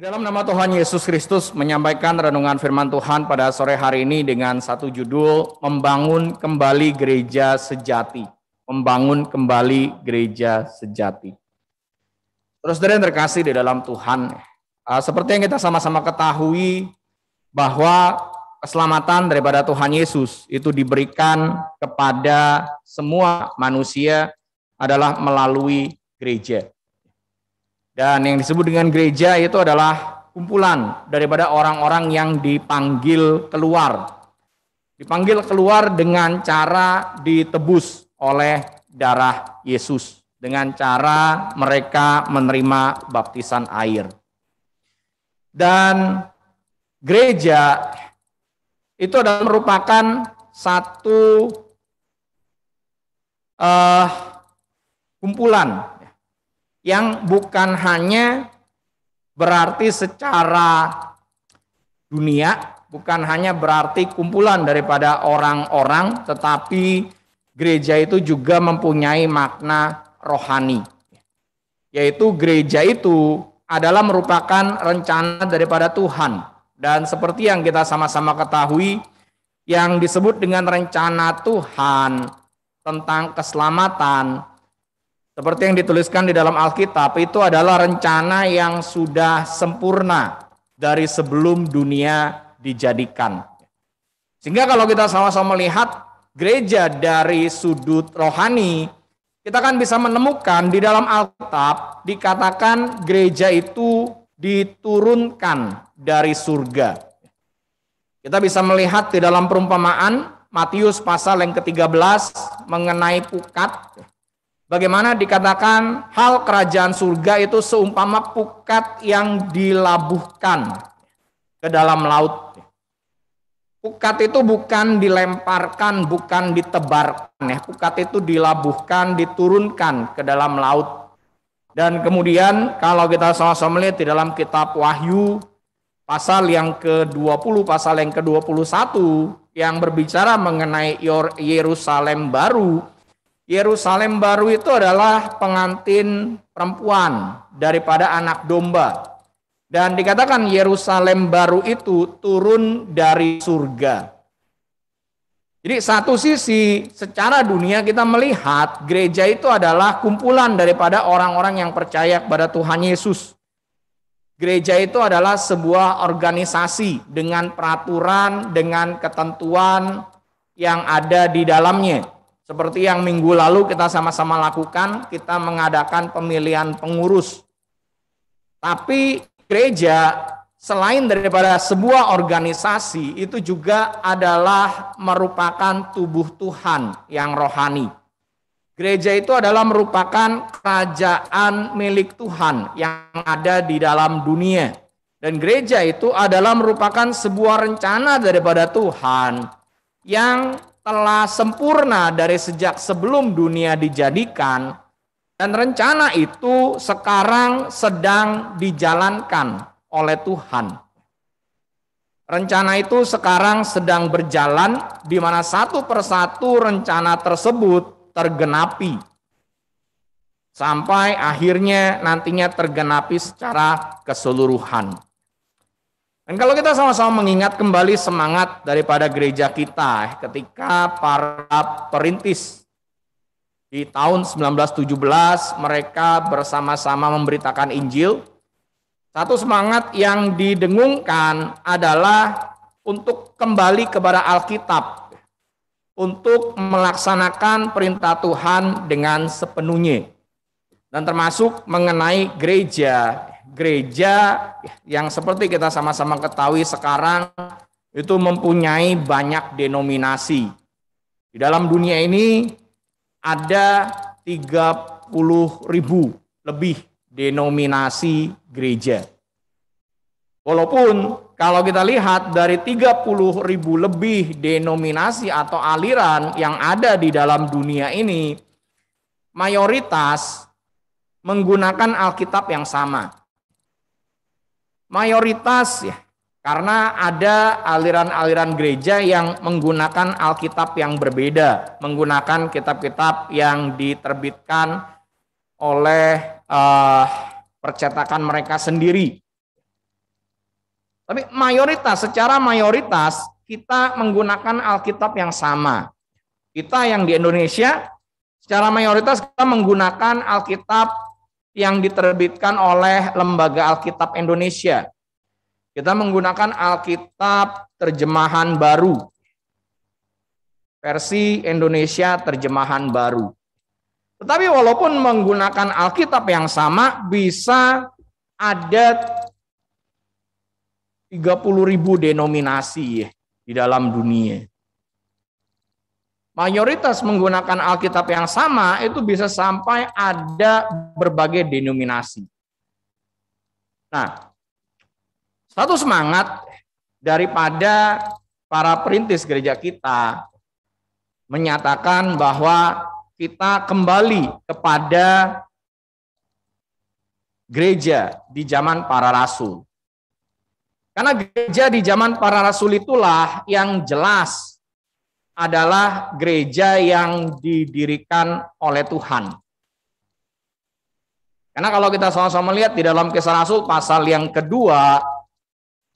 Di dalam nama Tuhan Yesus Kristus menyampaikan renungan firman Tuhan pada sore hari ini dengan satu judul Membangun Kembali Gereja Sejati. Membangun Kembali Gereja Sejati. Terus dari yang terkasih di dalam Tuhan, eh, seperti yang kita sama-sama ketahui bahwa keselamatan daripada Tuhan Yesus itu diberikan kepada semua manusia adalah melalui gereja. Dan yang disebut dengan gereja itu adalah kumpulan daripada orang-orang yang dipanggil keluar. Dipanggil keluar dengan cara ditebus oleh darah Yesus. Dengan cara mereka menerima baptisan air. Dan gereja itu adalah merupakan satu uh, kumpulan yang bukan hanya berarti secara dunia, bukan hanya berarti kumpulan daripada orang-orang, tetapi gereja itu juga mempunyai makna rohani. Yaitu gereja itu adalah merupakan rencana daripada Tuhan. Dan seperti yang kita sama-sama ketahui, yang disebut dengan rencana Tuhan tentang keselamatan seperti yang dituliskan di dalam Alkitab, itu adalah rencana yang sudah sempurna dari sebelum dunia dijadikan. Sehingga kalau kita sama-sama lihat gereja dari sudut rohani, kita akan bisa menemukan di dalam Alkitab dikatakan gereja itu diturunkan dari surga. Kita bisa melihat di dalam perumpamaan Matius pasal yang ke-13 mengenai pukat. Bagaimana dikatakan hal kerajaan surga itu seumpama pukat yang dilabuhkan ke dalam laut. Pukat itu bukan dilemparkan, bukan ditebarkan ya. Pukat itu dilabuhkan, diturunkan ke dalam laut. Dan kemudian kalau kita sama-sama lihat di dalam kitab Wahyu pasal yang ke-20, pasal yang ke-21 yang berbicara mengenai Yerusalem baru, Yerusalem baru itu adalah pengantin perempuan daripada anak domba. Dan dikatakan Yerusalem baru itu turun dari surga. Jadi satu sisi secara dunia kita melihat gereja itu adalah kumpulan daripada orang-orang yang percaya kepada Tuhan Yesus. Gereja itu adalah sebuah organisasi dengan peraturan, dengan ketentuan yang ada di dalamnya. Seperti yang minggu lalu kita sama-sama lakukan, kita mengadakan pemilihan pengurus. Tapi gereja selain daripada sebuah organisasi itu juga adalah merupakan tubuh Tuhan yang rohani. Gereja itu adalah merupakan kerajaan milik Tuhan yang ada di dalam dunia. Dan gereja itu adalah merupakan sebuah rencana daripada Tuhan yang telah sempurna dari sejak sebelum dunia dijadikan dan rencana itu sekarang sedang dijalankan oleh Tuhan. Rencana itu sekarang sedang berjalan di mana satu persatu rencana tersebut tergenapi. Sampai akhirnya nantinya tergenapi secara keseluruhan. Dan kalau kita sama-sama mengingat kembali semangat daripada gereja kita eh, ketika para perintis di tahun 1917 mereka bersama-sama memberitakan Injil. Satu semangat yang didengungkan adalah untuk kembali kepada Alkitab, untuk melaksanakan perintah Tuhan dengan sepenuhnya. Dan termasuk mengenai gereja gereja yang seperti kita sama-sama ketahui sekarang itu mempunyai banyak denominasi. Di dalam dunia ini ada 30 ribu lebih denominasi gereja. Walaupun kalau kita lihat dari 30 ribu lebih denominasi atau aliran yang ada di dalam dunia ini, mayoritas menggunakan Alkitab yang sama mayoritas ya karena ada aliran-aliran gereja yang menggunakan Alkitab yang berbeda, menggunakan kitab-kitab yang diterbitkan oleh uh, percetakan mereka sendiri. Tapi mayoritas, secara mayoritas kita menggunakan Alkitab yang sama. Kita yang di Indonesia, secara mayoritas kita menggunakan Alkitab yang diterbitkan oleh Lembaga Alkitab Indonesia. Kita menggunakan Alkitab terjemahan baru. Versi Indonesia terjemahan baru. Tetapi walaupun menggunakan Alkitab yang sama, bisa ada 30 ribu denominasi ya, di dalam dunia mayoritas menggunakan Alkitab yang sama itu bisa sampai ada berbagai denominasi. Nah, satu semangat daripada para perintis gereja kita menyatakan bahwa kita kembali kepada gereja di zaman para rasul. Karena gereja di zaman para rasul itulah yang jelas adalah gereja yang didirikan oleh Tuhan. Karena kalau kita sama-sama lihat di dalam kisah Rasul pasal yang kedua,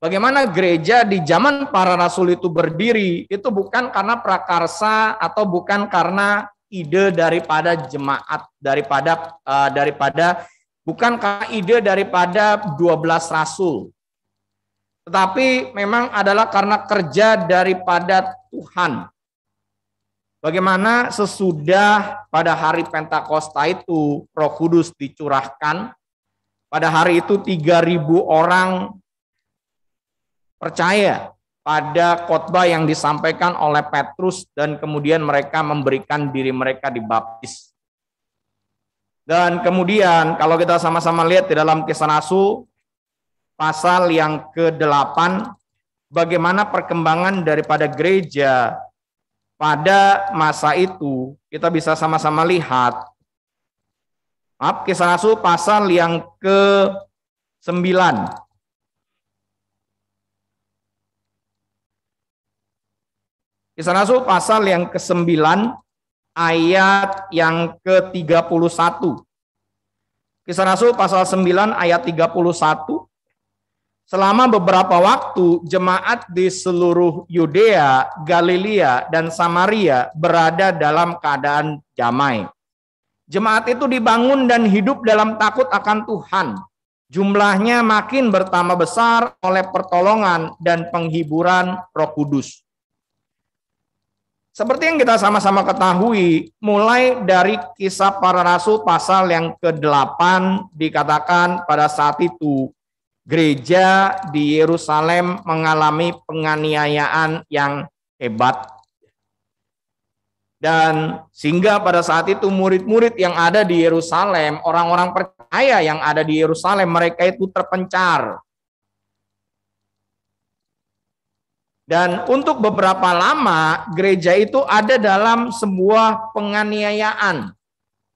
bagaimana gereja di zaman para Rasul itu berdiri, itu bukan karena prakarsa atau bukan karena ide daripada jemaat, daripada uh, daripada bukan karena ide daripada 12 Rasul, tetapi memang adalah karena kerja daripada Tuhan. Bagaimana sesudah pada hari Pentakosta itu Roh Kudus dicurahkan, pada hari itu 3000 orang percaya pada khotbah yang disampaikan oleh Petrus dan kemudian mereka memberikan diri mereka dibaptis. Dan kemudian kalau kita sama-sama lihat di dalam kisah Rasul pasal yang ke-8 bagaimana perkembangan daripada gereja pada masa itu kita bisa sama-sama lihat maaf kisah rasul pasal yang ke 9 Kisah Rasul pasal yang ke-9 ayat yang ke-31. Kisah Rasul pasal 9 ayat 31 Selama beberapa waktu, jemaat di seluruh Yudea, Galilea, dan Samaria berada dalam keadaan damai. Jemaat itu dibangun dan hidup dalam takut akan Tuhan. Jumlahnya makin bertambah besar oleh pertolongan dan penghiburan Roh Kudus. Seperti yang kita sama-sama ketahui, mulai dari kisah para rasul pasal yang ke-8 dikatakan pada saat itu gereja di Yerusalem mengalami penganiayaan yang hebat. Dan sehingga pada saat itu murid-murid yang ada di Yerusalem, orang-orang percaya yang ada di Yerusalem, mereka itu terpencar. Dan untuk beberapa lama gereja itu ada dalam sebuah penganiayaan.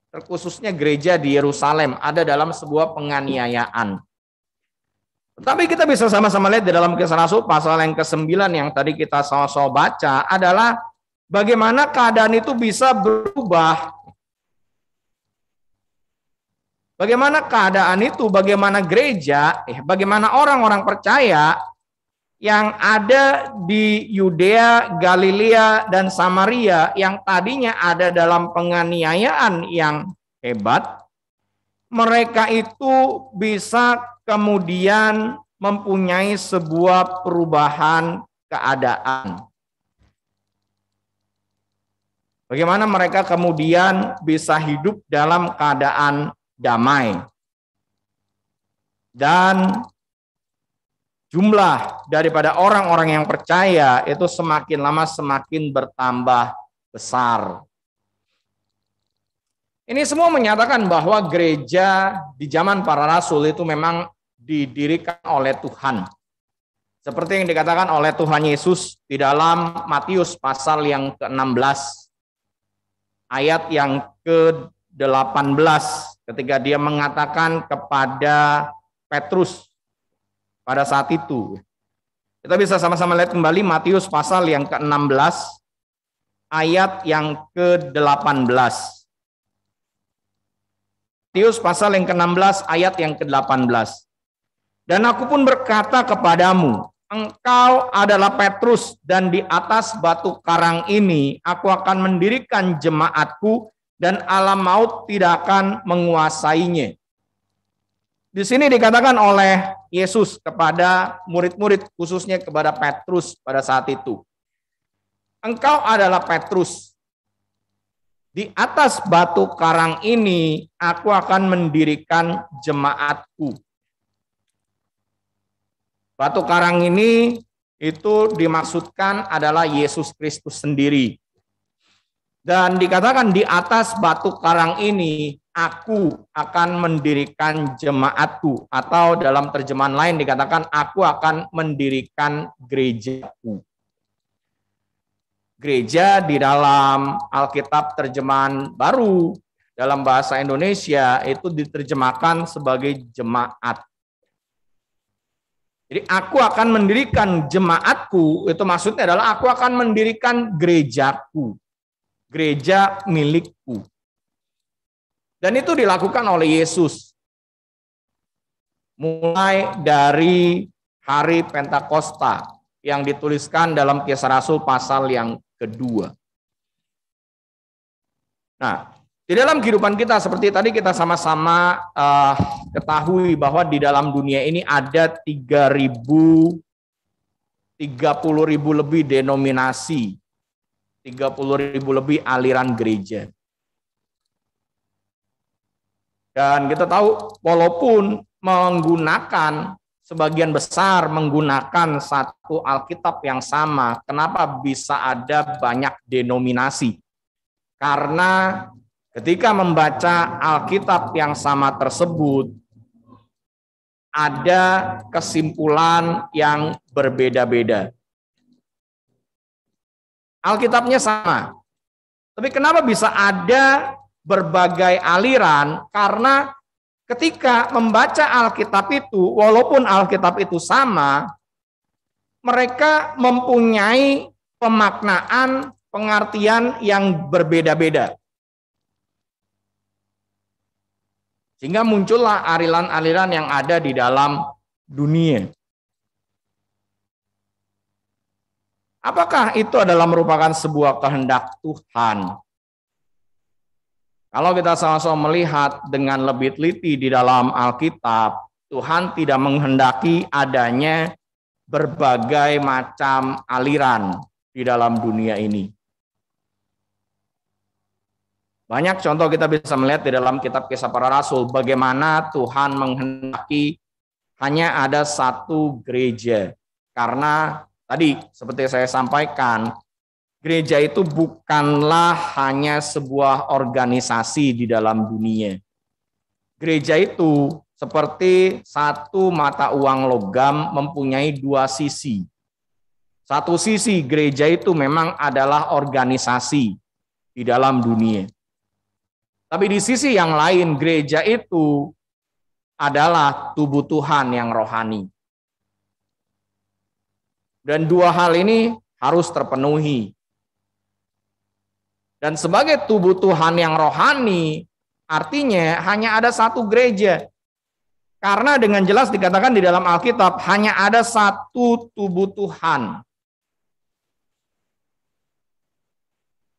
Terkhususnya gereja di Yerusalem ada dalam sebuah penganiayaan. Tapi kita bisa sama-sama lihat di dalam kisah Rasul pasal yang ke-9 yang tadi kita sama-sama baca adalah bagaimana keadaan itu bisa berubah. Bagaimana keadaan itu, bagaimana gereja, eh, bagaimana orang-orang percaya yang ada di Yudea, Galilea, dan Samaria yang tadinya ada dalam penganiayaan yang hebat, mereka itu bisa kemudian mempunyai sebuah perubahan keadaan. Bagaimana mereka kemudian bisa hidup dalam keadaan damai? Dan jumlah daripada orang-orang yang percaya itu semakin lama semakin bertambah besar. Ini semua menyatakan bahwa gereja di zaman para rasul itu memang didirikan oleh Tuhan. Seperti yang dikatakan oleh Tuhan Yesus di dalam Matius pasal yang ke-16 ayat yang ke-18 ketika dia mengatakan kepada Petrus pada saat itu. Kita bisa sama-sama lihat kembali Matius pasal yang ke-16 ayat yang ke-18. Matius pasal yang ke-16 ayat yang ke-18. Dan aku pun berkata kepadamu, engkau adalah Petrus dan di atas batu karang ini aku akan mendirikan jemaatku dan alam maut tidak akan menguasainya. Di sini dikatakan oleh Yesus kepada murid-murid khususnya kepada Petrus pada saat itu. Engkau adalah Petrus. Di atas batu karang ini aku akan mendirikan jemaatku Batu karang ini itu dimaksudkan adalah Yesus Kristus sendiri. Dan dikatakan di atas batu karang ini, aku akan mendirikan jemaatku. Atau dalam terjemahan lain dikatakan, aku akan mendirikan gerejaku. Gereja di dalam Alkitab terjemahan baru dalam bahasa Indonesia itu diterjemahkan sebagai jemaat. Jadi aku akan mendirikan jemaatku, itu maksudnya adalah aku akan mendirikan gerejaku. Gereja milikku. Dan itu dilakukan oleh Yesus. Mulai dari hari Pentakosta yang dituliskan dalam Kisah Rasul pasal yang kedua. Nah, di dalam kehidupan kita, seperti tadi kita sama-sama uh, ketahui bahwa di dalam dunia ini ada 3.000, ribu lebih denominasi, 30.000 lebih aliran gereja. Dan kita tahu, walaupun menggunakan sebagian besar menggunakan satu Alkitab yang sama, kenapa bisa ada banyak denominasi? Karena Ketika membaca Alkitab yang sama tersebut, ada kesimpulan yang berbeda-beda. Alkitabnya sama, tapi kenapa bisa ada berbagai aliran? Karena ketika membaca Alkitab itu, walaupun Alkitab itu sama, mereka mempunyai pemaknaan pengertian yang berbeda-beda. Sehingga muncullah aliran-aliran yang ada di dalam dunia. Apakah itu adalah merupakan sebuah kehendak Tuhan? Kalau kita sama-sama melihat dengan lebih teliti di dalam Alkitab, Tuhan tidak menghendaki adanya berbagai macam aliran di dalam dunia ini. Banyak contoh kita bisa melihat di dalam kitab kisah para rasul bagaimana Tuhan menghendaki hanya ada satu gereja. Karena tadi seperti saya sampaikan, gereja itu bukanlah hanya sebuah organisasi di dalam dunia. Gereja itu seperti satu mata uang logam mempunyai dua sisi. Satu sisi gereja itu memang adalah organisasi di dalam dunia. Tapi di sisi yang lain gereja itu adalah tubuh Tuhan yang rohani. Dan dua hal ini harus terpenuhi. Dan sebagai tubuh Tuhan yang rohani, artinya hanya ada satu gereja. Karena dengan jelas dikatakan di dalam Alkitab, hanya ada satu tubuh Tuhan.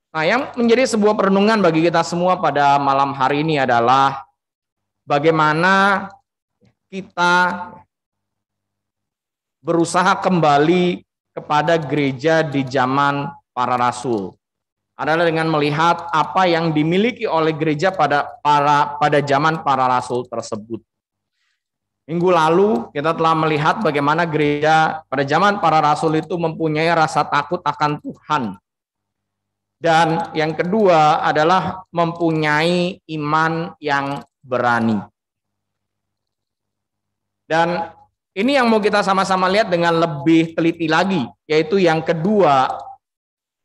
Nah, yang menjadi sebuah perenungan bagi kita semua pada malam hari ini adalah bagaimana kita berusaha kembali kepada gereja di zaman para rasul. Adalah dengan melihat apa yang dimiliki oleh gereja pada para pada zaman para rasul tersebut. Minggu lalu kita telah melihat bagaimana gereja pada zaman para rasul itu mempunyai rasa takut akan Tuhan dan yang kedua adalah mempunyai iman yang berani. Dan ini yang mau kita sama-sama lihat dengan lebih teliti lagi, yaitu yang kedua,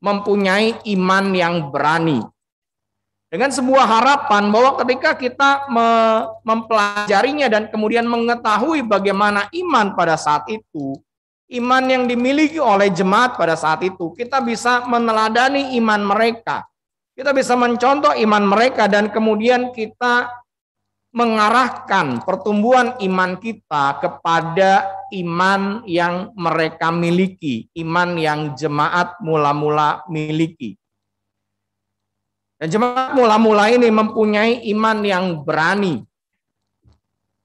mempunyai iman yang berani. Dengan sebuah harapan bahwa ketika kita mempelajarinya dan kemudian mengetahui bagaimana iman pada saat itu, iman yang dimiliki oleh jemaat pada saat itu. Kita bisa meneladani iman mereka. Kita bisa mencontoh iman mereka dan kemudian kita mengarahkan pertumbuhan iman kita kepada iman yang mereka miliki, iman yang jemaat mula-mula miliki. Dan jemaat mula-mula ini mempunyai iman yang berani,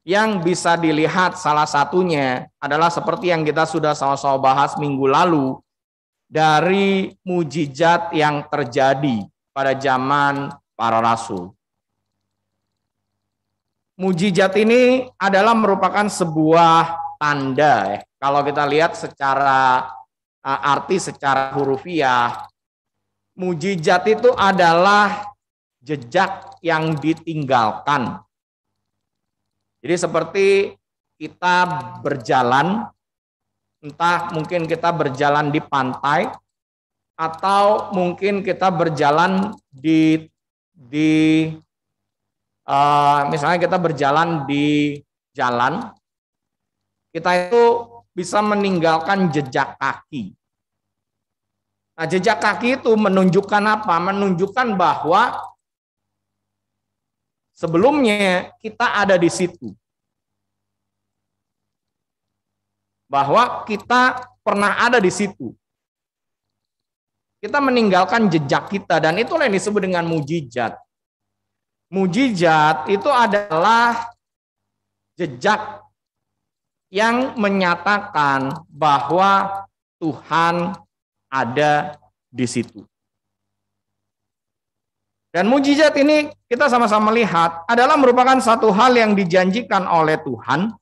yang bisa dilihat salah satunya adalah seperti yang kita sudah sama-sama bahas minggu lalu dari mujizat yang terjadi pada zaman para rasul. Mujizat ini adalah merupakan sebuah tanda. Ya. Kalau kita lihat secara arti secara hurufiah, mujizat itu adalah jejak yang ditinggalkan jadi seperti kita berjalan, entah mungkin kita berjalan di pantai, atau mungkin kita berjalan di di uh, misalnya kita berjalan di jalan, kita itu bisa meninggalkan jejak kaki. Nah, jejak kaki itu menunjukkan apa? Menunjukkan bahwa Sebelumnya kita ada di situ. Bahwa kita pernah ada di situ. Kita meninggalkan jejak kita dan itulah yang disebut dengan mujizat. Mujizat itu adalah jejak yang menyatakan bahwa Tuhan ada di situ. Dan mujizat ini kita sama-sama lihat adalah merupakan satu hal yang dijanjikan oleh Tuhan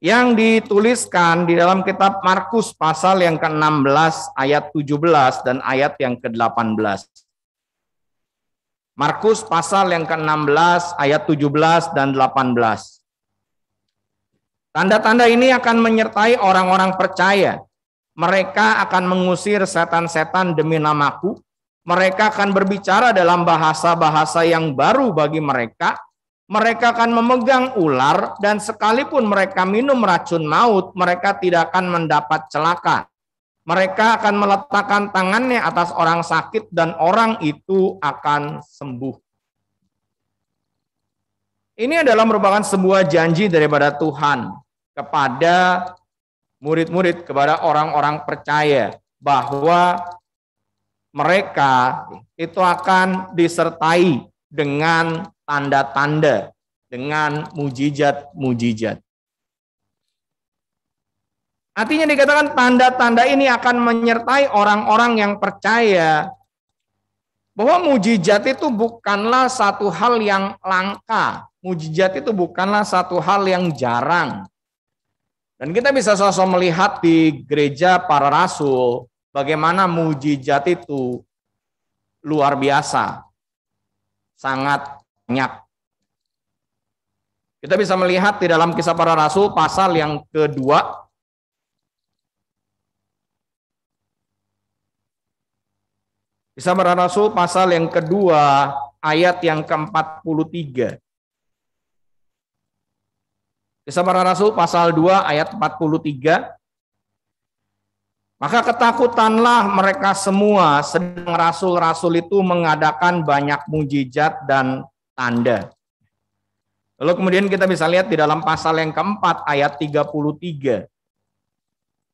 yang dituliskan di dalam kitab Markus pasal yang ke-16 ayat 17 dan ayat yang ke-18. Markus pasal yang ke-16 ayat 17 dan 18. Tanda-tanda ini akan menyertai orang-orang percaya. Mereka akan mengusir setan-setan demi namaku mereka akan berbicara dalam bahasa-bahasa yang baru bagi mereka. Mereka akan memegang ular dan sekalipun mereka minum racun maut, mereka tidak akan mendapat celaka. Mereka akan meletakkan tangannya atas orang sakit dan orang itu akan sembuh. Ini adalah merupakan sebuah janji daripada Tuhan kepada murid-murid, kepada orang-orang percaya bahwa mereka itu akan disertai dengan tanda-tanda, dengan mujizat-mujizat. Artinya dikatakan tanda-tanda ini akan menyertai orang-orang yang percaya bahwa mujizat itu bukanlah satu hal yang langka. Mujizat itu bukanlah satu hal yang jarang. Dan kita bisa sosok melihat di gereja para rasul, bagaimana mujizat itu luar biasa, sangat banyak. Kita bisa melihat di dalam kisah para rasul pasal yang kedua Kisah para Rasul pasal yang kedua ayat yang ke-43. Kisah para Rasul pasal 2 ayat 43. Maka ketakutanlah mereka semua sedang rasul-rasul itu mengadakan banyak mujizat dan tanda. Lalu kemudian kita bisa lihat di dalam pasal yang keempat ayat 33.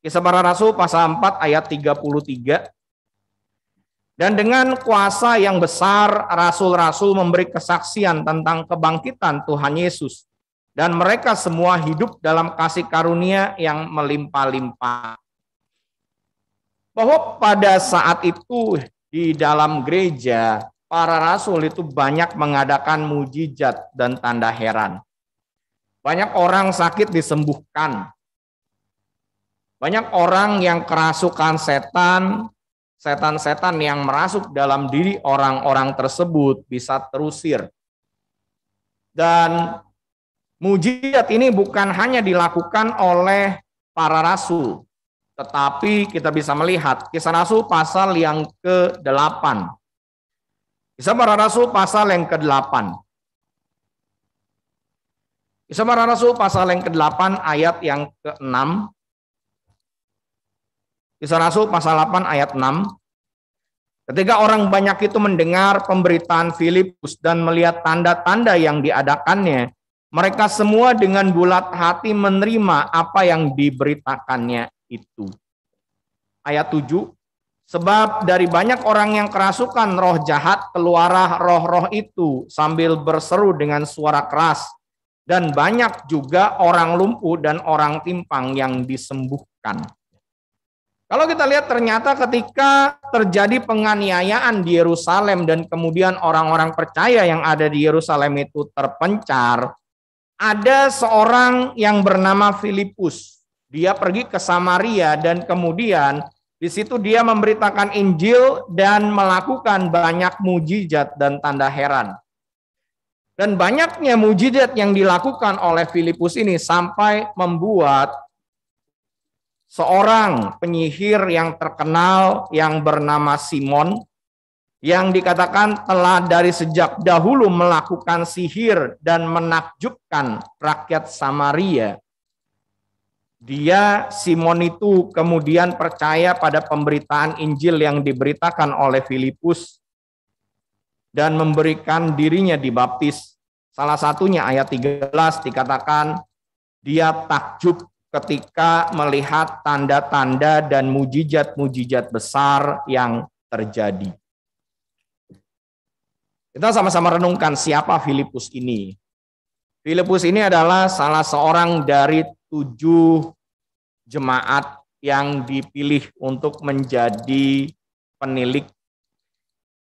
Kisah para Rasul pasal 4 ayat 33. Dan dengan kuasa yang besar, rasul-rasul memberi kesaksian tentang kebangkitan Tuhan Yesus. Dan mereka semua hidup dalam kasih karunia yang melimpah-limpah bahwa pada saat itu di dalam gereja para rasul itu banyak mengadakan mujizat dan tanda heran. Banyak orang sakit disembuhkan. Banyak orang yang kerasukan setan, setan-setan yang merasuk dalam diri orang-orang tersebut bisa terusir. Dan mujizat ini bukan hanya dilakukan oleh para rasul, tetapi kita bisa melihat kisah Rasul pasal yang ke-8. Kisah para Rasul pasal yang ke-8. Kisah para Rasul pasal yang ke-8 ayat yang ke-6. Kisah Rasul pasal 8 ayat 6. Ketika orang banyak itu mendengar pemberitaan Filipus dan melihat tanda-tanda yang diadakannya, mereka semua dengan bulat hati menerima apa yang diberitakannya itu. Ayat 7, sebab dari banyak orang yang kerasukan roh jahat keluarlah roh-roh itu sambil berseru dengan suara keras dan banyak juga orang lumpuh dan orang timpang yang disembuhkan. Kalau kita lihat ternyata ketika terjadi penganiayaan di Yerusalem dan kemudian orang-orang percaya yang ada di Yerusalem itu terpencar, ada seorang yang bernama Filipus dia pergi ke Samaria dan kemudian di situ dia memberitakan Injil dan melakukan banyak mujizat dan tanda heran. Dan banyaknya mujizat yang dilakukan oleh Filipus ini sampai membuat seorang penyihir yang terkenal yang bernama Simon yang dikatakan telah dari sejak dahulu melakukan sihir dan menakjubkan rakyat Samaria dia Simon itu kemudian percaya pada pemberitaan Injil yang diberitakan oleh Filipus dan memberikan dirinya dibaptis. Salah satunya ayat 13 dikatakan dia takjub ketika melihat tanda-tanda dan mujizat-mujizat besar yang terjadi. Kita sama-sama renungkan siapa Filipus ini. Filipus ini adalah salah seorang dari tujuh jemaat yang dipilih untuk menjadi penilik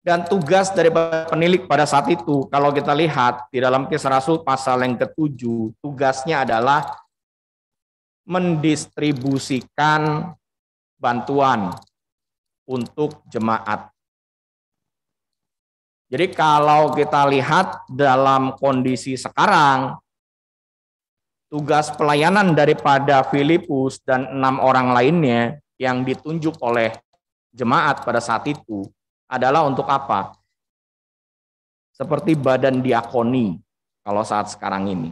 dan tugas dari penilik pada saat itu kalau kita lihat di dalam kisah rasul pasal yang ketujuh tugasnya adalah mendistribusikan bantuan untuk jemaat jadi kalau kita lihat dalam kondisi sekarang tugas pelayanan daripada Filipus dan enam orang lainnya yang ditunjuk oleh jemaat pada saat itu adalah untuk apa? Seperti badan diakoni kalau saat sekarang ini.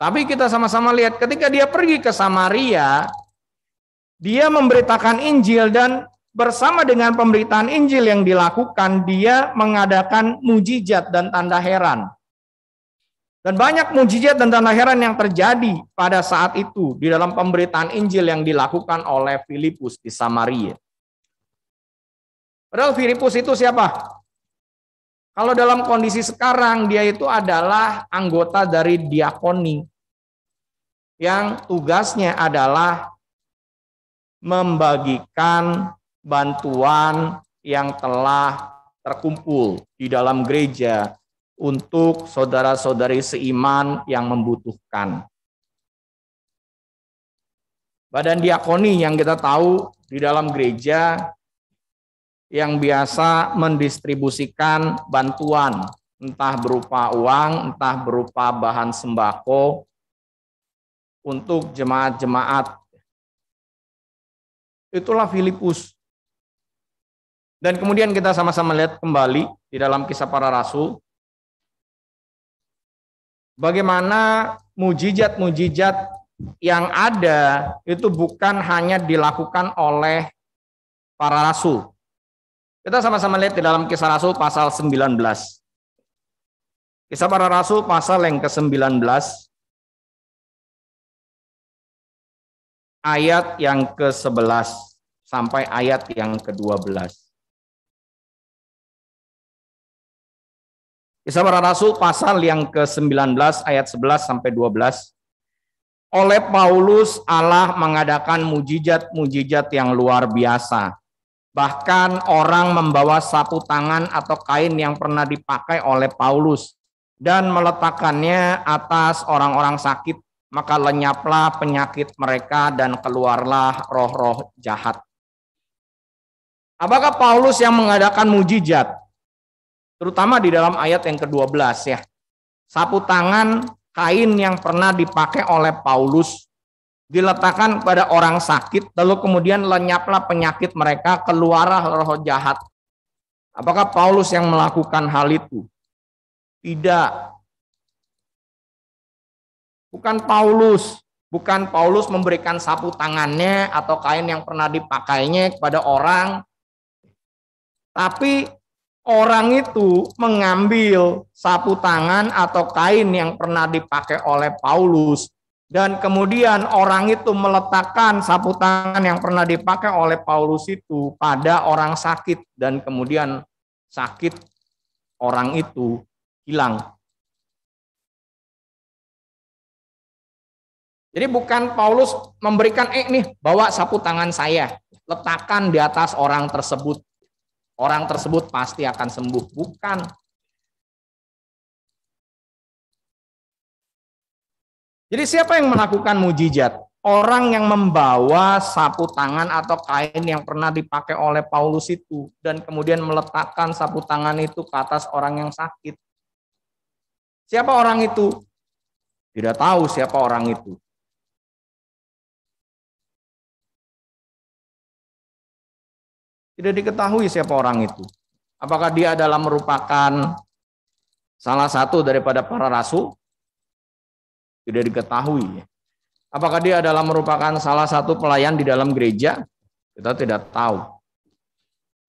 Tapi kita sama-sama lihat ketika dia pergi ke Samaria, dia memberitakan Injil dan bersama dengan pemberitaan Injil yang dilakukan, dia mengadakan mujizat dan tanda heran. Dan banyak mujizat dan tanda heran yang terjadi pada saat itu di dalam pemberitaan Injil yang dilakukan oleh Filipus di Samaria. Padahal Filipus itu siapa? Kalau dalam kondisi sekarang dia itu adalah anggota dari diakoni yang tugasnya adalah membagikan bantuan yang telah terkumpul di dalam gereja untuk saudara-saudari seiman yang membutuhkan. Badan diakoni yang kita tahu di dalam gereja yang biasa mendistribusikan bantuan, entah berupa uang, entah berupa bahan sembako untuk jemaat-jemaat. Itulah Filipus dan kemudian kita sama-sama lihat kembali di dalam kisah para rasul. Bagaimana mujizat-mujizat yang ada itu bukan hanya dilakukan oleh para rasul. Kita sama-sama lihat di dalam kisah rasul pasal 19. Kisah para rasul pasal yang ke-19 ayat yang ke-11 sampai ayat yang ke-12. Kisah para Rasul pasal yang ke-19 ayat 11 sampai 12. Oleh Paulus Allah mengadakan mujizat-mujizat yang luar biasa. Bahkan orang membawa sapu tangan atau kain yang pernah dipakai oleh Paulus dan meletakkannya atas orang-orang sakit, maka lenyaplah penyakit mereka dan keluarlah roh-roh jahat. Apakah Paulus yang mengadakan mujizat? terutama di dalam ayat yang ke-12 ya. Sapu tangan kain yang pernah dipakai oleh Paulus diletakkan pada orang sakit lalu kemudian lenyaplah penyakit mereka keluarlah roh jahat. Apakah Paulus yang melakukan hal itu? Tidak. Bukan Paulus, bukan Paulus memberikan sapu tangannya atau kain yang pernah dipakainya kepada orang tapi orang itu mengambil sapu tangan atau kain yang pernah dipakai oleh Paulus dan kemudian orang itu meletakkan sapu tangan yang pernah dipakai oleh Paulus itu pada orang sakit dan kemudian sakit orang itu hilang. Jadi bukan Paulus memberikan eh nih bawa sapu tangan saya, letakkan di atas orang tersebut orang tersebut pasti akan sembuh. Bukan. Jadi siapa yang melakukan mujizat? Orang yang membawa sapu tangan atau kain yang pernah dipakai oleh Paulus itu dan kemudian meletakkan sapu tangan itu ke atas orang yang sakit. Siapa orang itu? Tidak tahu siapa orang itu. Tidak diketahui siapa orang itu. Apakah dia adalah merupakan salah satu daripada para rasul? Tidak diketahui. Apakah dia adalah merupakan salah satu pelayan di dalam gereja? Kita tidak tahu.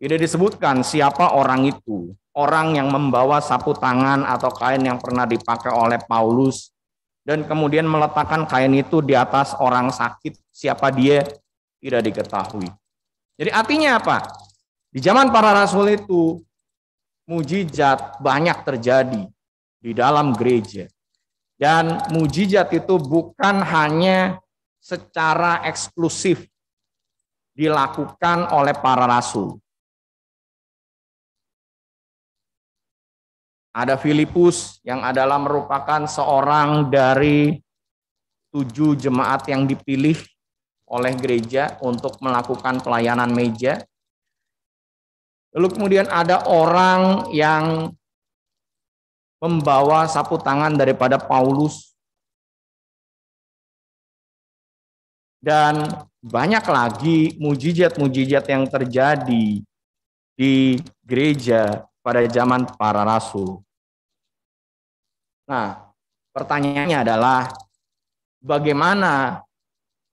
Tidak disebutkan siapa orang itu. Orang yang membawa sapu tangan atau kain yang pernah dipakai oleh Paulus dan kemudian meletakkan kain itu di atas orang sakit. Siapa dia? Tidak diketahui. Jadi artinya apa? Di zaman para rasul itu mujizat banyak terjadi di dalam gereja. Dan mujizat itu bukan hanya secara eksklusif dilakukan oleh para rasul. Ada Filipus yang adalah merupakan seorang dari tujuh jemaat yang dipilih oleh gereja untuk melakukan pelayanan meja. Lalu kemudian ada orang yang membawa sapu tangan daripada Paulus. Dan banyak lagi mujizat-mujizat yang terjadi di gereja pada zaman para rasul. Nah, pertanyaannya adalah bagaimana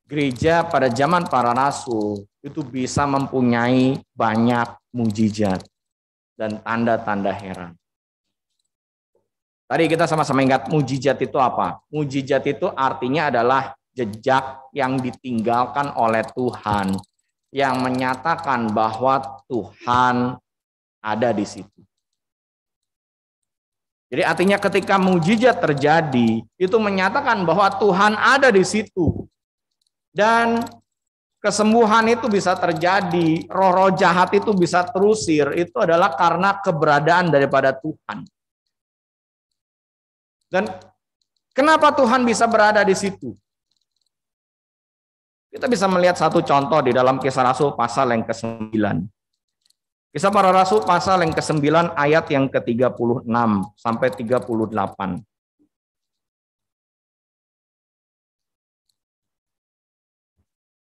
gereja pada zaman para rasul itu bisa mempunyai banyak mujizat dan tanda-tanda heran. Tadi kita sama-sama ingat mujizat itu apa? Mujizat itu artinya adalah jejak yang ditinggalkan oleh Tuhan yang menyatakan bahwa Tuhan ada di situ. Jadi artinya ketika mujizat terjadi itu menyatakan bahwa Tuhan ada di situ. Dan kesembuhan itu bisa terjadi, roh-roh jahat itu bisa terusir, itu adalah karena keberadaan daripada Tuhan. Dan kenapa Tuhan bisa berada di situ? Kita bisa melihat satu contoh di dalam kisah Rasul pasal yang ke-9. Kisah para Rasul pasal yang ke-9 ayat yang ke-36 sampai 38.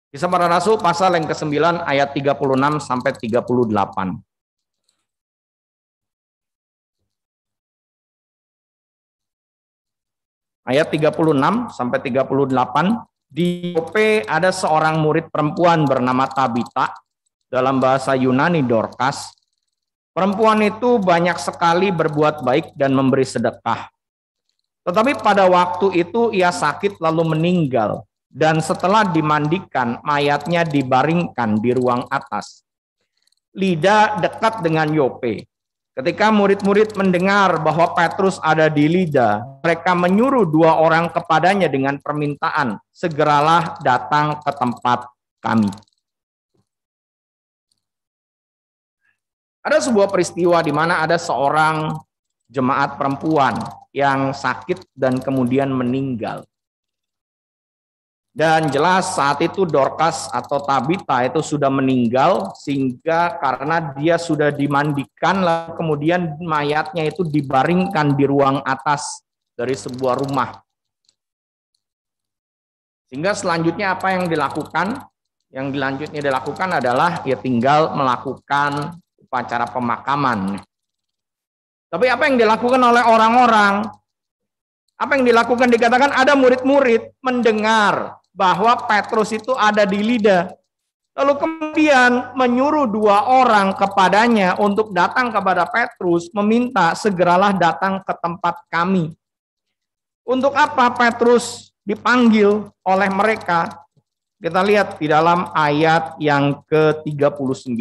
Kisah para Rasul pasal yang ke-9 ayat 36 sampai 38. Ayat 36 sampai 38 di OP ada seorang murid perempuan bernama Tabita dalam bahasa Yunani Dorcas. Perempuan itu banyak sekali berbuat baik dan memberi sedekah. Tetapi pada waktu itu ia sakit lalu meninggal dan setelah dimandikan mayatnya dibaringkan di ruang atas. Lida dekat dengan Yope. Ketika murid-murid mendengar bahwa Petrus ada di Lida, mereka menyuruh dua orang kepadanya dengan permintaan, segeralah datang ke tempat kami. Ada sebuah peristiwa di mana ada seorang jemaat perempuan yang sakit dan kemudian meninggal. Dan jelas saat itu Dorcas atau Tabita itu sudah meninggal sehingga karena dia sudah dimandikan lalu kemudian mayatnya itu dibaringkan di ruang atas dari sebuah rumah. Sehingga selanjutnya apa yang dilakukan? Yang dilanjutnya dilakukan adalah ia tinggal melakukan upacara pemakaman. Tapi apa yang dilakukan oleh orang-orang? Apa yang dilakukan dikatakan ada murid-murid mendengar bahwa Petrus itu ada di lidah. Lalu kemudian menyuruh dua orang kepadanya untuk datang kepada Petrus, meminta segeralah datang ke tempat kami. Untuk apa Petrus dipanggil oleh mereka? Kita lihat di dalam ayat yang ke-39.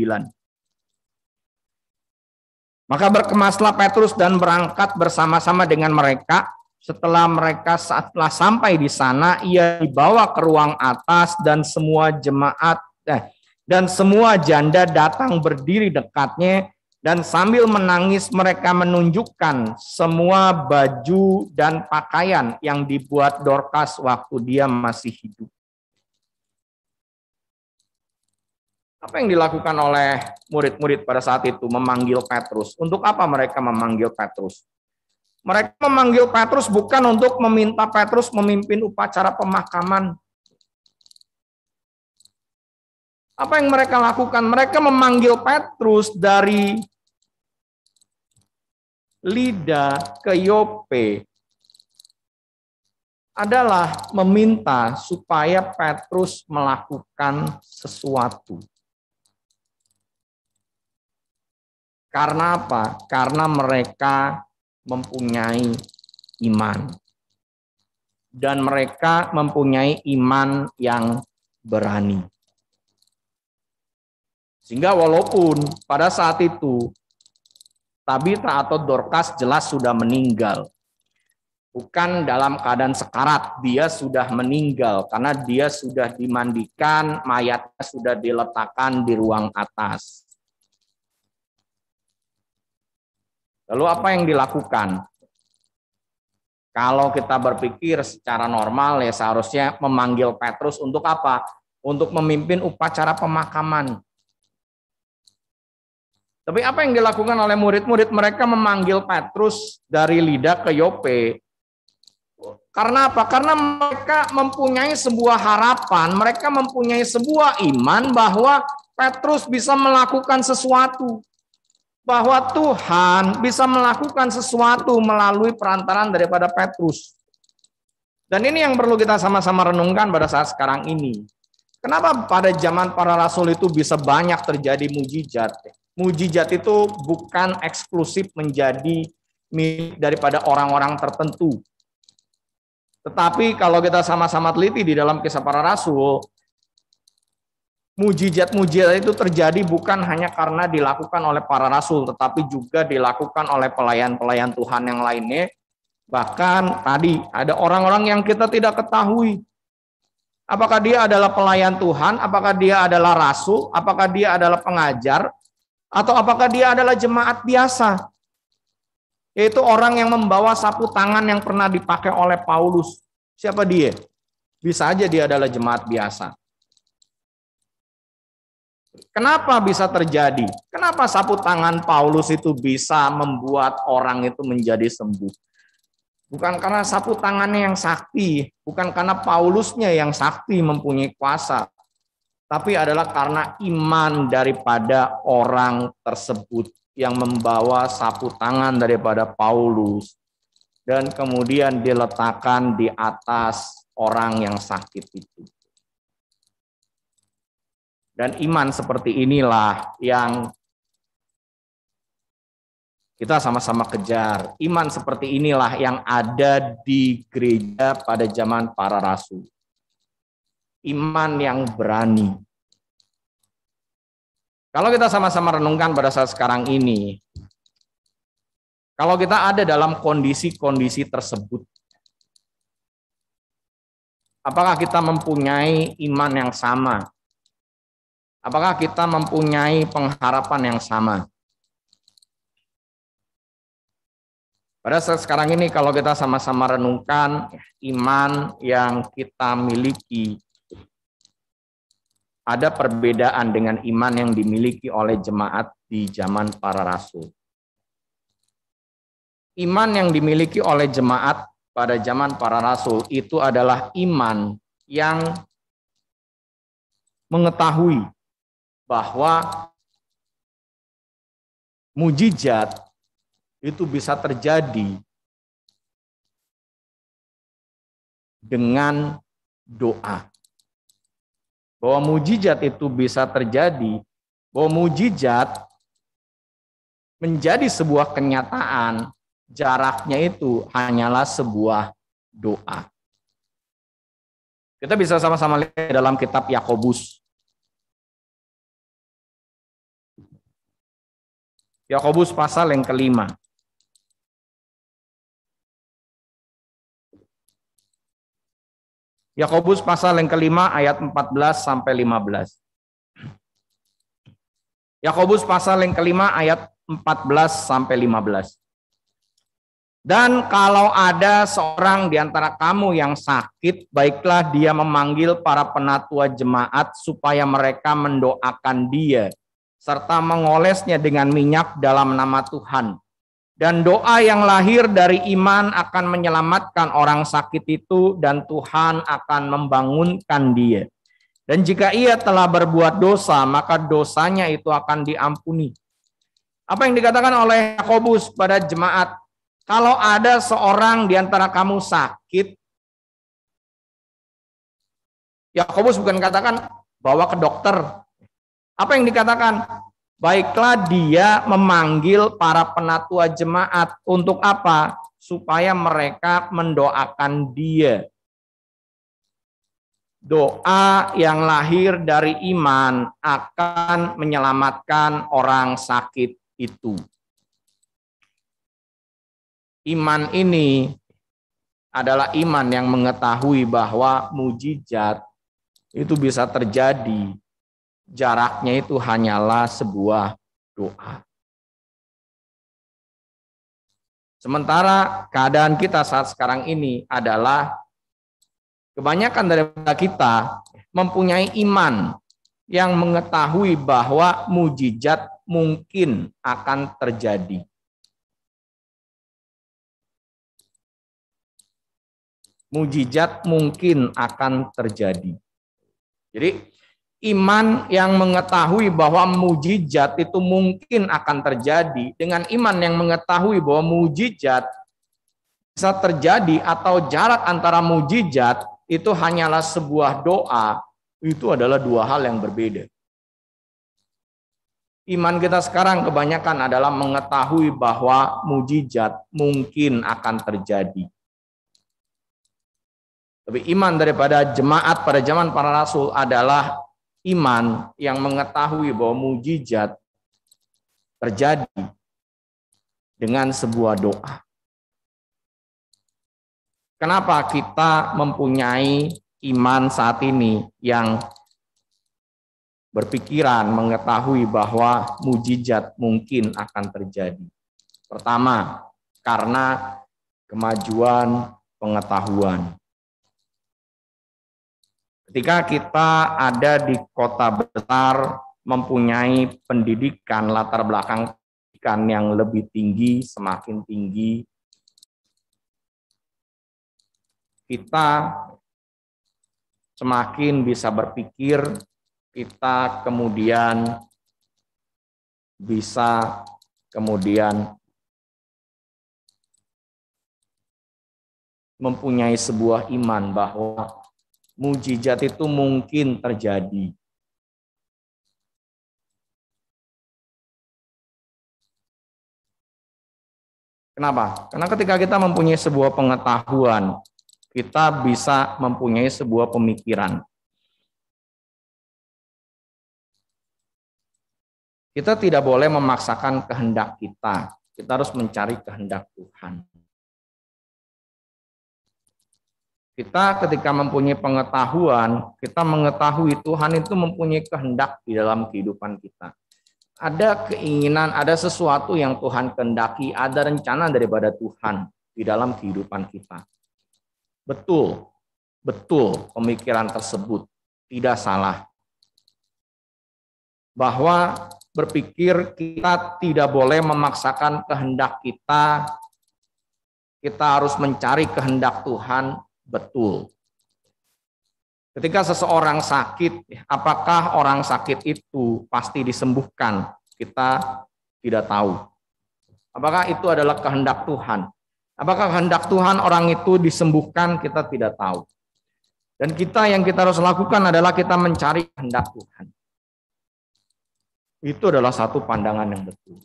Maka berkemaslah Petrus dan berangkat bersama-sama dengan mereka setelah mereka setelah sampai di sana, ia dibawa ke ruang atas dan semua jemaat eh, dan semua janda datang berdiri dekatnya dan sambil menangis mereka menunjukkan semua baju dan pakaian yang dibuat Dorcas waktu dia masih hidup. Apa yang dilakukan oleh murid-murid pada saat itu memanggil Petrus? Untuk apa mereka memanggil Petrus? Mereka memanggil Petrus bukan untuk meminta Petrus memimpin upacara pemakaman. Apa yang mereka lakukan? Mereka memanggil Petrus dari Lida ke Yope adalah meminta supaya Petrus melakukan sesuatu. Karena apa? Karena mereka mempunyai iman dan mereka mempunyai iman yang berani. Sehingga walaupun pada saat itu Tabitha atau Dorcas jelas sudah meninggal. Bukan dalam keadaan sekarat, dia sudah meninggal karena dia sudah dimandikan, mayatnya sudah diletakkan di ruang atas. Lalu apa yang dilakukan? Kalau kita berpikir secara normal ya seharusnya memanggil Petrus untuk apa? Untuk memimpin upacara pemakaman. Tapi apa yang dilakukan oleh murid-murid mereka memanggil Petrus dari Lida ke Yope. Karena apa? Karena mereka mempunyai sebuah harapan, mereka mempunyai sebuah iman bahwa Petrus bisa melakukan sesuatu bahwa Tuhan bisa melakukan sesuatu melalui perantaran daripada Petrus. Dan ini yang perlu kita sama-sama renungkan pada saat sekarang ini. Kenapa pada zaman para rasul itu bisa banyak terjadi mujizat? Mujizat itu bukan eksklusif menjadi milik daripada orang-orang tertentu. Tetapi kalau kita sama-sama teliti di dalam kisah para rasul, mujizat-mujizat itu terjadi bukan hanya karena dilakukan oleh para rasul, tetapi juga dilakukan oleh pelayan-pelayan Tuhan yang lainnya. Bahkan tadi ada orang-orang yang kita tidak ketahui. Apakah dia adalah pelayan Tuhan, apakah dia adalah rasul, apakah dia adalah pengajar, atau apakah dia adalah jemaat biasa. itu orang yang membawa sapu tangan yang pernah dipakai oleh Paulus. Siapa dia? Bisa aja dia adalah jemaat biasa Kenapa bisa terjadi? Kenapa sapu tangan Paulus itu bisa membuat orang itu menjadi sembuh? Bukan karena sapu tangannya yang sakti, bukan karena Paulusnya yang sakti mempunyai kuasa, tapi adalah karena iman daripada orang tersebut yang membawa sapu tangan daripada Paulus dan kemudian diletakkan di atas orang yang sakit itu. Dan iman seperti inilah yang kita sama-sama kejar. Iman seperti inilah yang ada di gereja pada zaman para rasul. Iman yang berani. Kalau kita sama-sama renungkan pada saat sekarang ini, kalau kita ada dalam kondisi-kondisi tersebut, apakah kita mempunyai iman yang sama Apakah kita mempunyai pengharapan yang sama? Pada saat sekarang ini kalau kita sama-sama renungkan iman yang kita miliki, ada perbedaan dengan iman yang dimiliki oleh jemaat di zaman para rasul. Iman yang dimiliki oleh jemaat pada zaman para rasul itu adalah iman yang mengetahui bahwa mujizat itu bisa terjadi dengan doa. Bahwa mujizat itu bisa terjadi, bahwa mujizat menjadi sebuah kenyataan, jaraknya itu hanyalah sebuah doa. Kita bisa sama-sama lihat dalam kitab Yakobus Yakobus pasal yang kelima. Yakobus pasal yang kelima ayat 14 sampai 15. Yakobus pasal yang kelima ayat 14 sampai 15. Dan kalau ada seorang di antara kamu yang sakit, baiklah dia memanggil para penatua jemaat supaya mereka mendoakan dia serta mengolesnya dengan minyak dalam nama Tuhan. Dan doa yang lahir dari iman akan menyelamatkan orang sakit itu dan Tuhan akan membangunkan dia. Dan jika ia telah berbuat dosa, maka dosanya itu akan diampuni. Apa yang dikatakan oleh Yakobus pada jemaat? Kalau ada seorang di antara kamu sakit, Yakobus bukan katakan bawa ke dokter, apa yang dikatakan? Baiklah dia memanggil para penatua jemaat untuk apa? Supaya mereka mendoakan dia. Doa yang lahir dari iman akan menyelamatkan orang sakit itu. Iman ini adalah iman yang mengetahui bahwa mujizat itu bisa terjadi jaraknya itu hanyalah sebuah doa. Sementara keadaan kita saat sekarang ini adalah kebanyakan dari kita mempunyai iman yang mengetahui bahwa mujizat mungkin akan terjadi. Mujizat mungkin akan terjadi. Jadi iman yang mengetahui bahwa mujizat itu mungkin akan terjadi dengan iman yang mengetahui bahwa mujizat bisa terjadi atau jarak antara mujizat itu hanyalah sebuah doa itu adalah dua hal yang berbeda. Iman kita sekarang kebanyakan adalah mengetahui bahwa mujizat mungkin akan terjadi. Tapi iman daripada jemaat pada zaman para rasul adalah iman yang mengetahui bahwa mujizat terjadi dengan sebuah doa. Kenapa kita mempunyai iman saat ini yang berpikiran mengetahui bahwa mujizat mungkin akan terjadi? Pertama, karena kemajuan pengetahuan. Ketika kita ada di kota besar, mempunyai pendidikan latar belakang pendidikan yang lebih tinggi, semakin tinggi, kita semakin bisa berpikir, kita kemudian bisa kemudian mempunyai sebuah iman bahwa mujizat itu mungkin terjadi. Kenapa? Karena ketika kita mempunyai sebuah pengetahuan, kita bisa mempunyai sebuah pemikiran. Kita tidak boleh memaksakan kehendak kita. Kita harus mencari kehendak Tuhan. Kita ketika mempunyai pengetahuan, kita mengetahui Tuhan itu mempunyai kehendak di dalam kehidupan kita. Ada keinginan, ada sesuatu yang Tuhan kehendaki, ada rencana daripada Tuhan di dalam kehidupan kita. Betul, betul pemikiran tersebut tidak salah. Bahwa berpikir kita tidak boleh memaksakan kehendak kita. Kita harus mencari kehendak Tuhan betul. Ketika seseorang sakit, apakah orang sakit itu pasti disembuhkan? Kita tidak tahu. Apakah itu adalah kehendak Tuhan? Apakah kehendak Tuhan orang itu disembuhkan? Kita tidak tahu. Dan kita yang kita harus lakukan adalah kita mencari kehendak Tuhan. Itu adalah satu pandangan yang betul.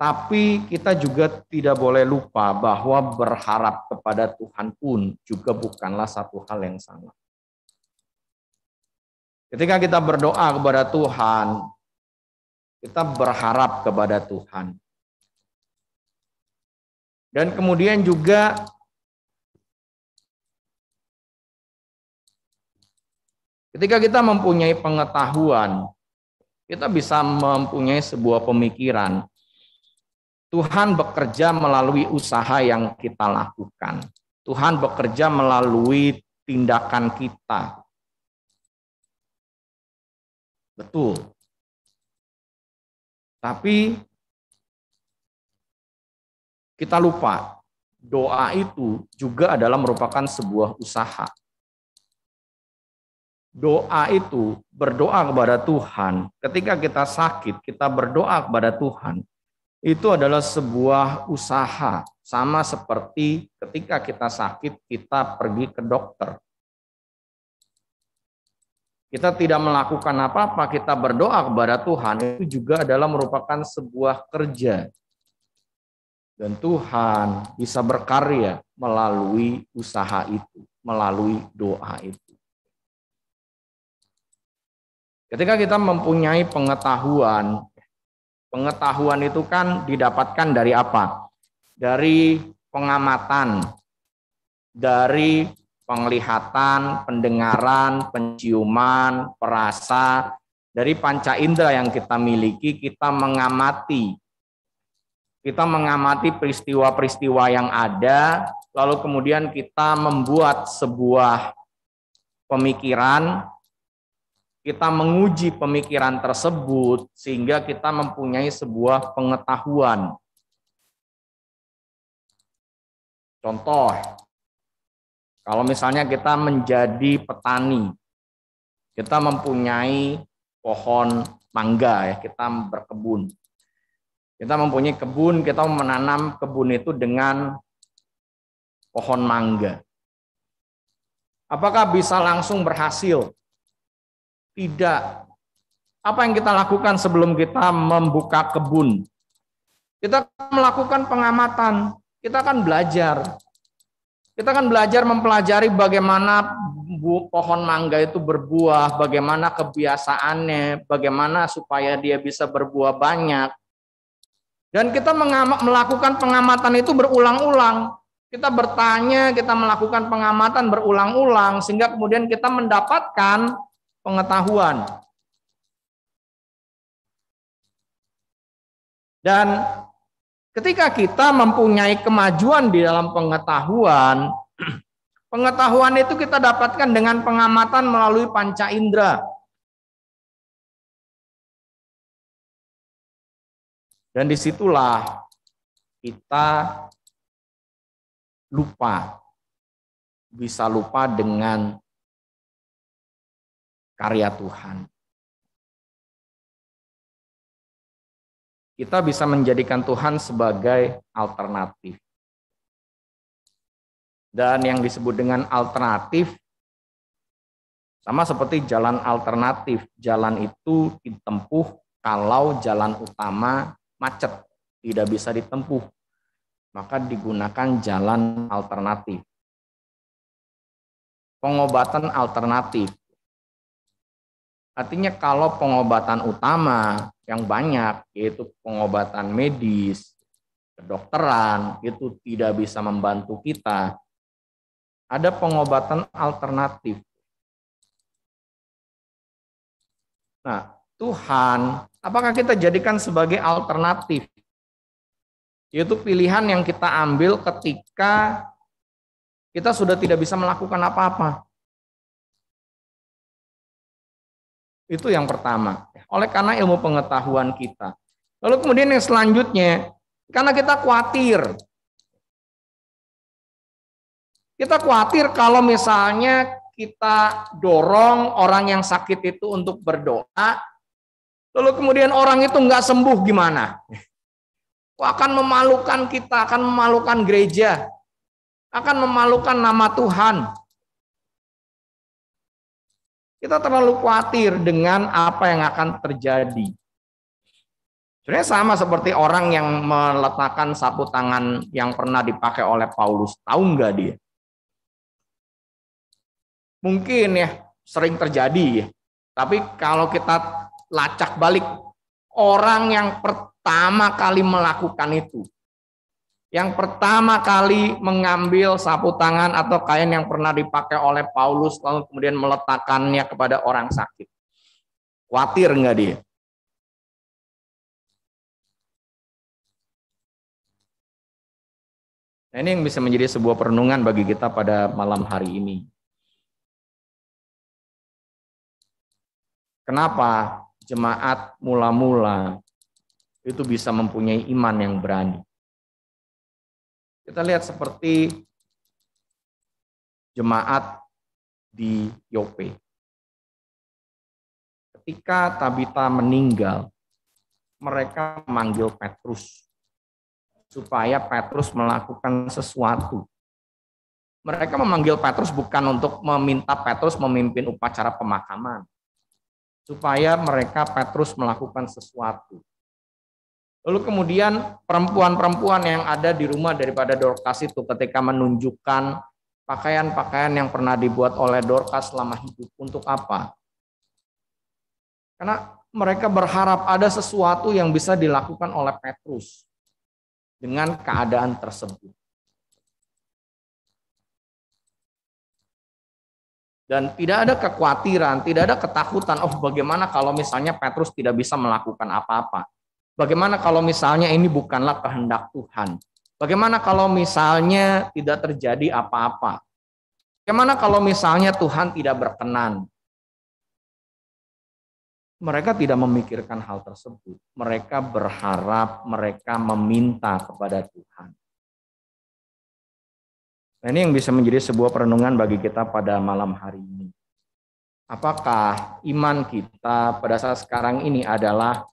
Tapi kita juga tidak boleh lupa bahwa berharap kepada Tuhan pun juga bukanlah satu hal yang salah. Ketika kita berdoa kepada Tuhan, kita berharap kepada Tuhan. Dan kemudian juga ketika kita mempunyai pengetahuan, kita bisa mempunyai sebuah pemikiran Tuhan bekerja melalui usaha yang kita lakukan. Tuhan bekerja melalui tindakan kita. Betul. Tapi kita lupa, doa itu juga adalah merupakan sebuah usaha. Doa itu berdoa kepada Tuhan. Ketika kita sakit, kita berdoa kepada Tuhan itu adalah sebuah usaha sama seperti ketika kita sakit kita pergi ke dokter. Kita tidak melakukan apa-apa, kita berdoa kepada Tuhan itu juga adalah merupakan sebuah kerja. Dan Tuhan bisa berkarya melalui usaha itu, melalui doa itu. Ketika kita mempunyai pengetahuan Pengetahuan itu kan didapatkan dari apa? Dari pengamatan, dari penglihatan, pendengaran, penciuman, perasa, dari panca indera yang kita miliki, kita mengamati. Kita mengamati peristiwa-peristiwa yang ada, lalu kemudian kita membuat sebuah pemikiran kita menguji pemikiran tersebut sehingga kita mempunyai sebuah pengetahuan. Contoh, kalau misalnya kita menjadi petani, kita mempunyai pohon mangga ya, kita berkebun. Kita mempunyai kebun, kita menanam kebun itu dengan pohon mangga. Apakah bisa langsung berhasil? Tidak. Apa yang kita lakukan sebelum kita membuka kebun? Kita melakukan pengamatan, kita akan belajar. Kita akan belajar mempelajari bagaimana pohon mangga itu berbuah, bagaimana kebiasaannya, bagaimana supaya dia bisa berbuah banyak. Dan kita melakukan pengamatan itu berulang-ulang. Kita bertanya, kita melakukan pengamatan berulang-ulang, sehingga kemudian kita mendapatkan pengetahuan. Dan ketika kita mempunyai kemajuan di dalam pengetahuan, pengetahuan itu kita dapatkan dengan pengamatan melalui panca indera. Dan disitulah kita lupa, bisa lupa dengan karya Tuhan. Kita bisa menjadikan Tuhan sebagai alternatif. Dan yang disebut dengan alternatif sama seperti jalan alternatif, jalan itu ditempuh kalau jalan utama macet, tidak bisa ditempuh. Maka digunakan jalan alternatif. Pengobatan alternatif Artinya kalau pengobatan utama yang banyak yaitu pengobatan medis, kedokteran itu tidak bisa membantu kita. Ada pengobatan alternatif. Nah, Tuhan, apakah kita jadikan sebagai alternatif? Yaitu pilihan yang kita ambil ketika kita sudah tidak bisa melakukan apa-apa. Itu yang pertama. Oleh karena ilmu pengetahuan kita. Lalu kemudian yang selanjutnya, karena kita khawatir. Kita khawatir kalau misalnya kita dorong orang yang sakit itu untuk berdoa, lalu kemudian orang itu nggak sembuh gimana? Akan memalukan kita, akan memalukan gereja, akan memalukan nama Tuhan. Kita terlalu khawatir dengan apa yang akan terjadi. Sebenarnya sama seperti orang yang meletakkan sapu tangan yang pernah dipakai oleh Paulus. Tahu nggak dia? Mungkin ya, sering terjadi ya. Tapi kalau kita lacak balik, orang yang pertama kali melakukan itu, yang pertama kali mengambil sapu tangan atau kain yang pernah dipakai oleh Paulus lalu kemudian meletakkannya kepada orang sakit. Khawatir enggak dia? Nah, ini yang bisa menjadi sebuah perenungan bagi kita pada malam hari ini. Kenapa jemaat mula-mula itu bisa mempunyai iman yang berani? Kita lihat seperti jemaat di Yope. Ketika Tabita meninggal, mereka memanggil Petrus supaya Petrus melakukan sesuatu. Mereka memanggil Petrus bukan untuk meminta Petrus memimpin upacara pemakaman, supaya mereka Petrus melakukan sesuatu. Lalu kemudian perempuan-perempuan yang ada di rumah daripada Dorcas itu ketika menunjukkan pakaian-pakaian yang pernah dibuat oleh Dorcas selama hidup untuk apa? Karena mereka berharap ada sesuatu yang bisa dilakukan oleh Petrus dengan keadaan tersebut. Dan tidak ada kekhawatiran, tidak ada ketakutan, oh bagaimana kalau misalnya Petrus tidak bisa melakukan apa-apa Bagaimana kalau misalnya ini bukanlah kehendak Tuhan? Bagaimana kalau misalnya tidak terjadi apa-apa? Bagaimana kalau misalnya Tuhan tidak berkenan? Mereka tidak memikirkan hal tersebut. Mereka berharap, mereka meminta kepada Tuhan. Nah, ini yang bisa menjadi sebuah perenungan bagi kita pada malam hari ini. Apakah iman kita pada saat sekarang ini adalah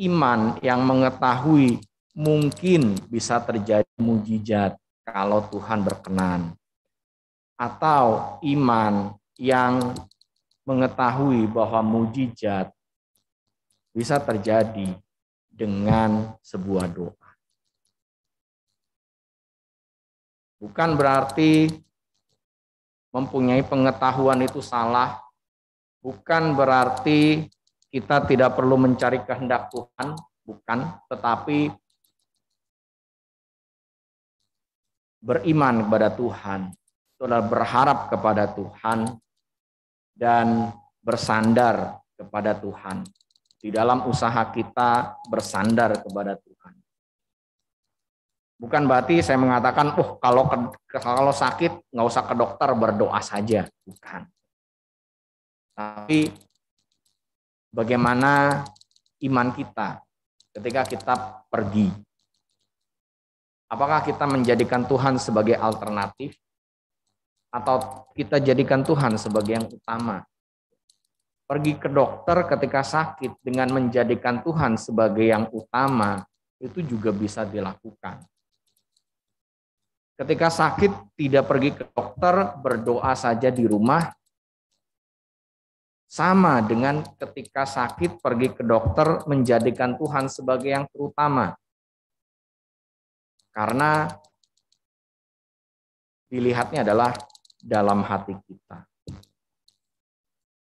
iman yang mengetahui mungkin bisa terjadi mujizat kalau Tuhan berkenan. Atau iman yang mengetahui bahwa mujizat bisa terjadi dengan sebuah doa. Bukan berarti mempunyai pengetahuan itu salah, bukan berarti kita tidak perlu mencari kehendak Tuhan, bukan, tetapi beriman kepada Tuhan, saudara berharap kepada Tuhan dan bersandar kepada Tuhan. Di dalam usaha kita bersandar kepada Tuhan. Bukan berarti saya mengatakan, oh kalau kalau sakit nggak usah ke dokter berdoa saja, bukan. Tapi bagaimana iman kita ketika kita pergi. Apakah kita menjadikan Tuhan sebagai alternatif atau kita jadikan Tuhan sebagai yang utama? Pergi ke dokter ketika sakit dengan menjadikan Tuhan sebagai yang utama itu juga bisa dilakukan. Ketika sakit tidak pergi ke dokter, berdoa saja di rumah sama dengan ketika sakit pergi ke dokter menjadikan Tuhan sebagai yang terutama. Karena dilihatnya adalah dalam hati kita.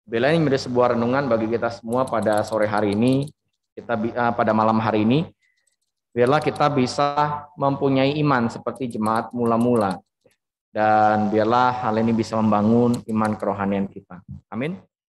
Bela ini menjadi sebuah renungan bagi kita semua pada sore hari ini, kita eh, pada malam hari ini. Biarlah kita bisa mempunyai iman seperti jemaat mula-mula. Dan biarlah hal ini bisa membangun iman kerohanian kita. Amin.